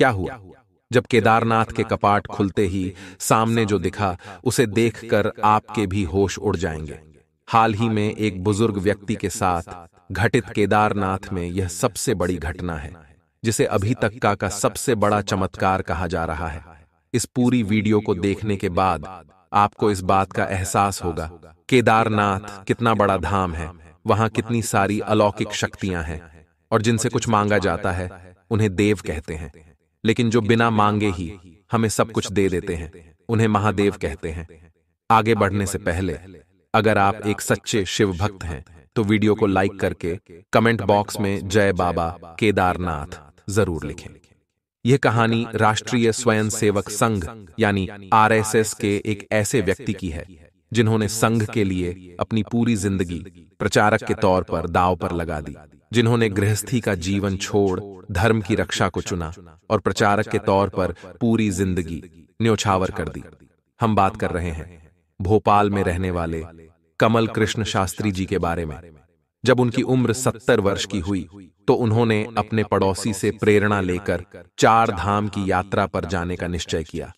क्या हुआ जब केदारनाथ के कपाट खुलते ही सामने जो दिखा उसे देखकर आपके भी होश उड़ जाएंगे हाल ही में एक बुजुर्ग व्यक्ति के साथ घटित केदारनाथ में यह सबसे बड़ी घटना है जिसे अभी तक का का सबसे बड़ा चमत्कार कहा जा रहा है इस पूरी वीडियो को देखने के बाद आपको इस बात का एहसास होगा केदारनाथ कितना बड़ा धाम है वहां कितनी सारी अलौकिक शक्तियां हैं और जिनसे कुछ मांगा जाता है उन्हें देव कहते हैं लेकिन जो बिना मांगे ही हमें सब कुछ दे देते हैं उन्हें महादेव कहते हैं आगे बढ़ने से पहले अगर आप एक सच्चे शिव भक्त हैं तो, तो वीडियो को लाइक करके कमेंट बॉक्स में जय बाबा केदारनाथ जरूर लिखें यह कहानी राष्ट्रीय स्वयंसेवक संघ यानी आरएसएस के एक ऐसे व्यक्ति की है जिन्होंने संघ के लिए अपनी पूरी जिंदगी प्रचारक के तौर पर दाव पर लगा दी जिन्होंने गृहस्थी का जीवन छोड़ धर्म की रक्षा को चुना और प्रचारक के तौर पर पूरी जिंदगी न्योछावर कर दी हम बात कर रहे हैं भोपाल में रहने वाले कमल कृष्ण शास्त्री जी के बारे में जब उनकी उम्र सत्तर वर्ष की हुई तो उन्होंने अपने पड़ोसी से प्रेरणा लेकर चार धाम की यात्रा पर जाने का निश्चय किया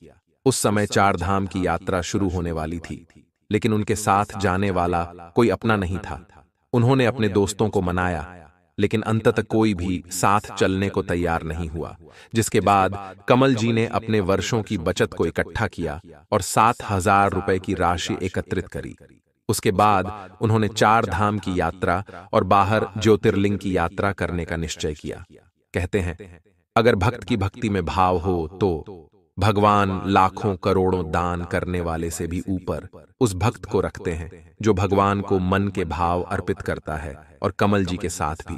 उस समय चार धाम की यात्रा शुरू होने वाली थी लेकिन उनके साथ जाने वाला कोई अपना नहीं था उन्होंने अपने दोस्तों को मनाया लेकिन अंत तक कोई भी साथ चलने को तैयार नहीं हुआ जिसके बाद कमल जी ने अपने वर्षों की बचत को इकट्ठा किया और सात हजार रुपए की राशि एकत्रित करी उसके बाद उन्होंने चार धाम की यात्रा और बाहर ज्योतिर्लिंग की यात्रा करने का निश्चय किया कहते हैं अगर भक्त की भक्ति में भाव हो तो, तो भगवान लाखों करोड़ों दान करने वाले से भी ऊपर उस भक्त को रखते हैं जो भगवान को मन के भाव अर्पित करता है और कमल जी के साथ भी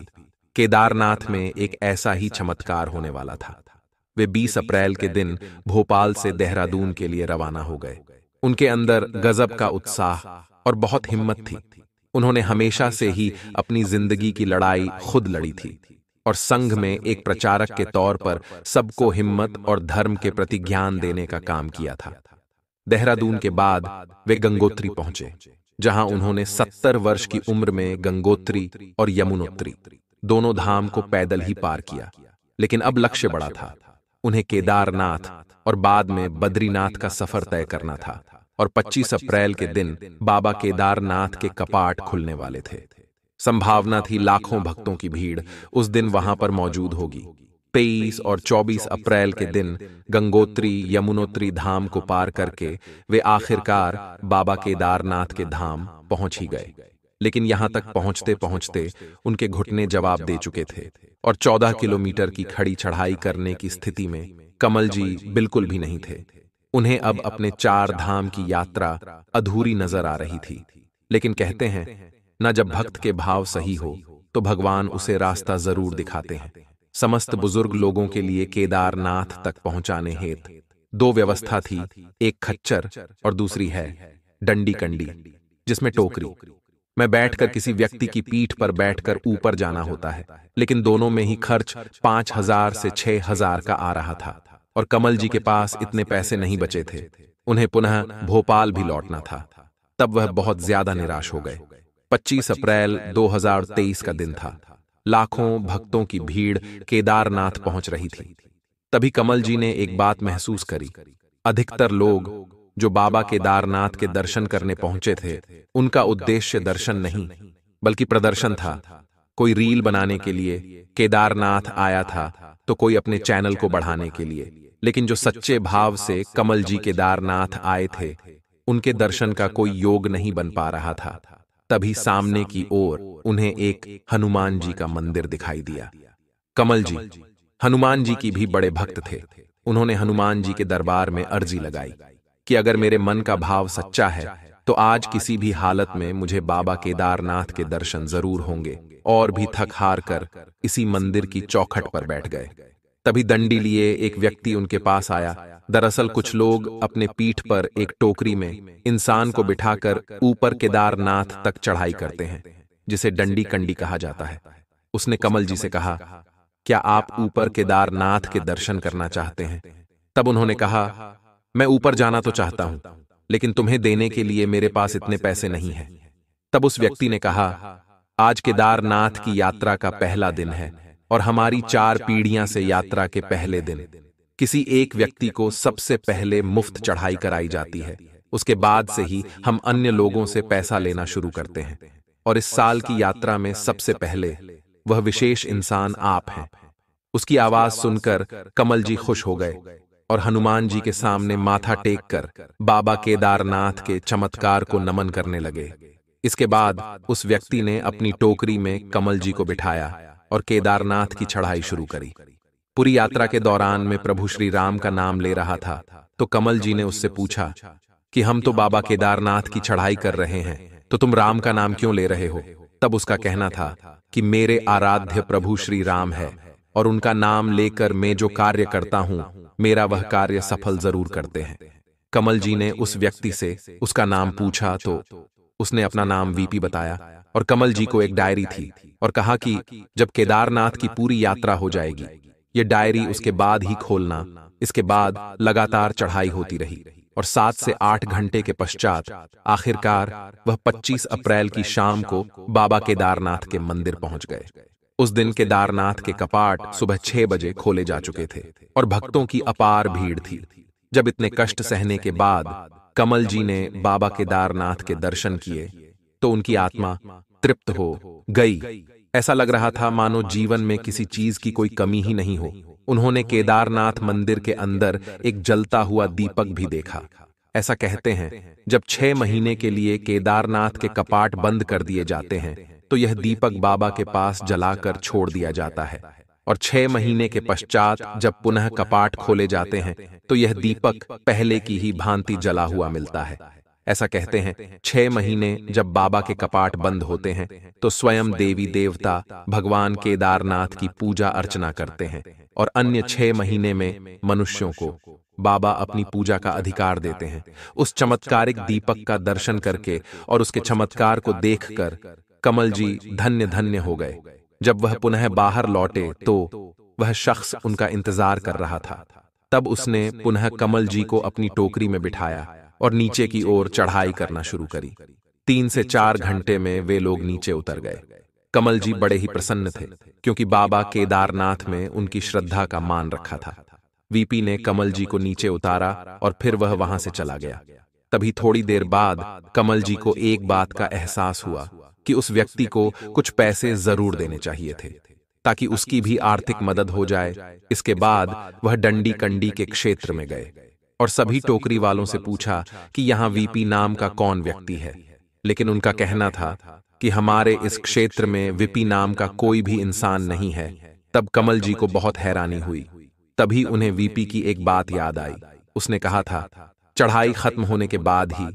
केदारनाथ में एक ऐसा ही चमत्कार होने वाला था वे 20 अप्रैल के दिन भोपाल से देहरादून के लिए रवाना हो गए उनके अंदर गजब का उत्साह और बहुत हिम्मत थी उन्होंने हमेशा से ही अपनी जिंदगी की लड़ाई खुद लड़ी थी और संघ में एक प्रचारक के तौर पर सबको हिम्मत और धर्म के प्रति ज्ञान देने का काम किया था देहरादून के बाद वे गंगोत्री पहुंचे जहां उन्होंने सत्तर वर्ष की उम्र में गंगोत्री और यमुनोत्री दोनों धाम को पैदल ही पार किया लेकिन अब लक्ष्य बड़ा था उन्हें केदारनाथ और बाद में बद्रीनाथ का सफर तय करना था और 25 अप्रैल के दिन बाबा केदारनाथ के कपाट खुलने वाले थे संभावना थी लाखों भक्तों की भीड़ उस दिन वहां पर मौजूद होगी तेईस और चौबीस अप्रैल के दिन गंगोत्री यमुनोत्री धाम को पार करके वे आखिरकार बाबा केदारनाथ के धाम पहुंच ही गए लेकिन यहां तक पहुंचते पहुंचते उनके घुटने जवाब दे चुके थे और चौदह किलोमीटर की खड़ी चढ़ाई करने की स्थिति में कमल जी बिल्कुल भी नहीं थे उन्हें अब अपने चार धाम की यात्रा अधूरी नजर आ रही थी लेकिन कहते हैं न जब भक्त के भाव सही हो तो भगवान उसे रास्ता जरूर दिखाते हैं समस्त बुजुर्ग लोगों के लिए केदारनाथ तक पहुंचाने हेतु दो व्यवस्था थी एक खच्चर और दूसरी है डंडी कंडी जिसमें टोकरी मैं बैठकर किसी व्यक्ति की पीठ पर बैठकर ऊपर जाना होता है लेकिन दोनों में ही खर्च पांच हजार से छह हजार का आ रहा था और कमल जी के पास इतने पैसे नहीं बचे थे उन्हें पुनः भोपाल भी लौटना था तब वह बहुत ज्यादा निराश हो गए 25 अप्रैल 2023 का दिन था लाखों भक्तों की भीड़ केदारनाथ पहुंच रही थी तभी कमल जी ने एक बात महसूस करी अधिकतर लोग जो बाबा केदारनाथ के दर्शन करने पहुंचे थे उनका उद्देश्य दर्शन नहीं बल्कि प्रदर्शन था कोई रील बनाने के लिए केदारनाथ आया था तो कोई अपने चैनल को बढ़ाने के लिए लेकिन जो सच्चे भाव से कमल जी केदारनाथ आए थे उनके दर्शन का कोई योग नहीं बन पा रहा था तभी सामने की ओर उन्हें एक हनुमान जी का मंदिर दिखाई दिया कमल जी हनुमान जी की भी बड़े भक्त थे उन्होंने हनुमान जी के दरबार में अर्जी लगाई कि अगर मेरे मन का भाव सच्चा है तो आज किसी भी हालत में मुझे बाबा केदारनाथ के दर्शन जरूर होंगे और भी थक हार कर इसी मंदिर की चौखट पर बैठ गए तभी दंडी लिए एक व्यक्ति उनके पास आया दरअसल कुछ लोग अपने पीठ पर एक टोकरी में इंसान को बिठाकर ऊपर केदारनाथ तक चढ़ाई करते हैं जिसे डंडी कंडी कहा जाता है उसने कमल जी से कहा क्या आप ऊपर केदारनाथ के दर्शन करना चाहते हैं तब उन्होंने कहा मैं ऊपर जाना तो चाहता हूं लेकिन तुम्हें देने के लिए मेरे पास इतने पैसे नहीं है तब उस व्यक्ति ने कहा आज केदारनाथ की यात्रा का पहला दिन है और हमारी चार पीढ़ियां से यात्रा के पहले दिन किसी एक व्यक्ति को सबसे पहले मुफ्त चढ़ाई कराई जाती है उसके बाद से ही हम अन्य लोगों से पैसा लेना शुरू करते हैं और इस साल की यात्रा में सबसे पहले वह विशेष इंसान आप हैं उसकी आवाज सुनकर कमल जी खुश हो गए और हनुमान जी के सामने माथा टेक कर बाबा केदारनाथ के चमत्कार को नमन करने लगे इसके बाद उस व्यक्ति ने अपनी टोकरी में कमल जी को बिठाया और केदारनाथ की चढ़ाई शुरू करी पूरी यात्रा के दौरान मैं प्रभु श्री राम का नाम ले रहा था तो कमल जी ने उससे पूछा कि हम तो बाबा केदारनाथ की चढ़ाई कर रहे हैं तो तुम राम का नाम क्यों ले रहे हो तब उसका कहना था कि मेरे आराध्य प्रभु श्री राम है और उनका नाम लेकर मैं जो कार्य करता हूँ मेरा वह कार्य सफल जरूर करते हैं कमल जी ने उस व्यक्ति से उसका नाम पूछा तो उसने अपना नाम वीपी बताया और कमल जी को एक डायरी थी और कहा कि जब केदारनाथ की पूरी यात्रा हो जाएगी ये डायरी उसके बाद ही खोलना इसके बाद लगातार चढ़ाई होती रही और सात से आठ घंटे के पश्चात आखिरकार वह 25 अप्रैल की शाम को बाबा केदारनाथ के मंदिर पहुंच गए उस दिन केदारनाथ के कपाट सुबह छह बजे खोले जा चुके थे और भक्तों की अपार भीड़ थी जब इतने कष्ट सहने के बाद कमल जी ने बाबा केदारनाथ के दर्शन किए तो उनकी तो आत्मा तृप्त हो गई ऐसा लग रहा था मानो जीवन में किसी चीज की कोई कमी ही नहीं हो उन्होंने केदारनाथ मंदिर के अंदर एक जलता हुआ दीपक भी देखा ऐसा कहते हैं जब छह महीने के लिए केदारनाथ के कपाट बंद कर दिए जाते हैं तो, तो यह दीपक बाबा के पास जलाकर छोड़ दिया जाता है और छह महीने के पश्चात जब पुनः कपाट खोले जाते हैं तो यह दीपक पहले की ही भांति जला हुआ मिलता है ऐसा कहते हैं छह महीने जब बाबा के कपाट बंद होते हैं तो स्वयं देवी देवता भगवान केदारनाथ की पूजा अर्चना करते हैं और अन्य छह महीने में मनुष्यों को बाबा अपनी पूजा का अधिकार देते हैं उस चमत्कारिक दीपक का दर्शन करके और उसके चमत्कार को देखकर कमल जी धन्य धन्य हो गए जब वह पुनः बाहर लौटे तो, तो वह शख्स उनका इंतजार कर रहा था तब उसने पुनः कमल जी को अपनी टोकरी में बिठाया और नीचे की ओर चढ़ाई करना शुरू करी तीन से चार घंटे में वे लोग नीचे उतर गए कमल जी बड़े ही प्रसन्न थे क्योंकि बाबा केदारनाथ में उनकी श्रद्धा का मान रखा था वीपी ने कमल जी को नीचे उतारा और फिर वह वहां से चला गया तभी थोड़ी देर बाद कमल जी को एक बात का एहसास हुआ कि उस व्यक्ति को कुछ पैसे जरूर देने चाहिए थे ताकि उसकी भी आर्थिक मदद हो जाए इसके बाद वह डंडी कंडी के क्षेत्र में गए और सभी टोकरी वालों से पूछा कि यहाँ वीपी नाम का कौन व्यक्ति है लेकिन उनका कहना था कि हमारे इस क्षेत्र में विपी नाम का कोई भी इंसान नहीं है तब कमल जी को बहुत हैरानी हुई तभी उन्हें वीपी की एक बात याद आई उसने कहा था चढ़ाई खत्म होने के बाद ही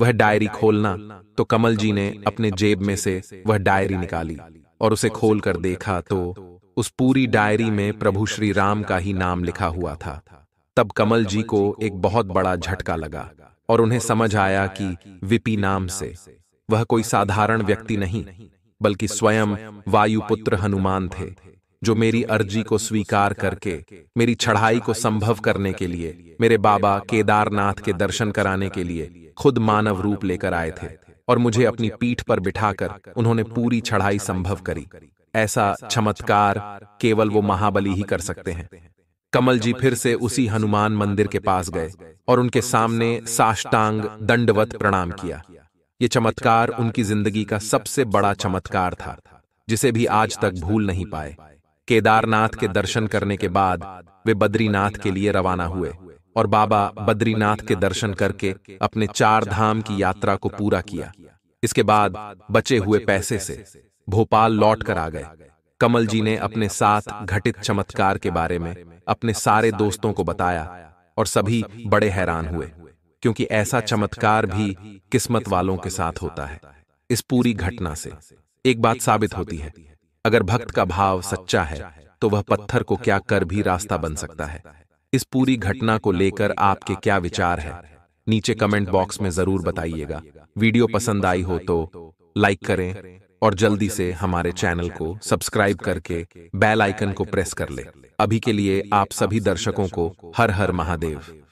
वह डायरी खोलना तो कमल जी ने अपने जेब में से वह डायरी निकाली और उसे खोल कर देखा तो उस पूरी डायरी में प्रभु श्री राम का ही नाम लिखा हुआ था तब कमल जी को एक बहुत बड़ा झटका लगा और उन्हें समझ आया कि विपी नाम से वह कोई साधारण व्यक्ति नहीं बल्कि स्वयं वायुपुत्र हनुमान थे जो मेरी अर्जी को स्वीकार करके मेरी चढ़ाई को संभव करने के लिए मेरे बाबा केदारनाथ के दर्शन कराने के लिए खुद मानव रूप लेकर आए थे और मुझे अपनी पीठ पर बिठाकर उन्होंने पूरी चढ़ाई संभव करी ऐसा चमत्कार केवल वो महाबली ही कर सकते हैं कमल जी फिर से उसी हनुमान मंदिर के पास गए और उनके सामने साष्टांग दंडवत प्रणाम किया ये चमत्कार उनकी जिंदगी का सबसे बड़ा चमत्कार था जिसे भी आज तक भूल नहीं पाए केदारनाथ के दर्शन करने के बाद वे बद्रीनाथ के लिए रवाना हुए और बाबा बद्रीनाथ के दर्शन करके अपने चार धाम की यात्रा को पूरा किया इसके बाद बचे हुए पैसे से भोपाल लौट कर आ गए कमल जी ने अपने साथ घटित चमत्कार के बारे में अपने सारे दोस्तों को बताया और सभी बड़े हैरान हुए क्योंकि ऐसा चमत्कार भी किस्मत वालों के साथ होता है इस पूरी घटना से एक बात साबित होती है अगर भक्त का भाव सच्चा है तो वह पत्थर को क्या कर भी रास्ता बन सकता है इस पूरी घटना को लेकर आपके क्या विचार है नीचे कमेंट बॉक्स में जरूर बताइएगा वीडियो पसंद आई हो तो लाइक करें और जल्दी से हमारे चैनल को सब्सक्राइब करके बेल आइकन को प्रेस कर ले अभी के लिए आप सभी दर्शकों को हर हर महादेव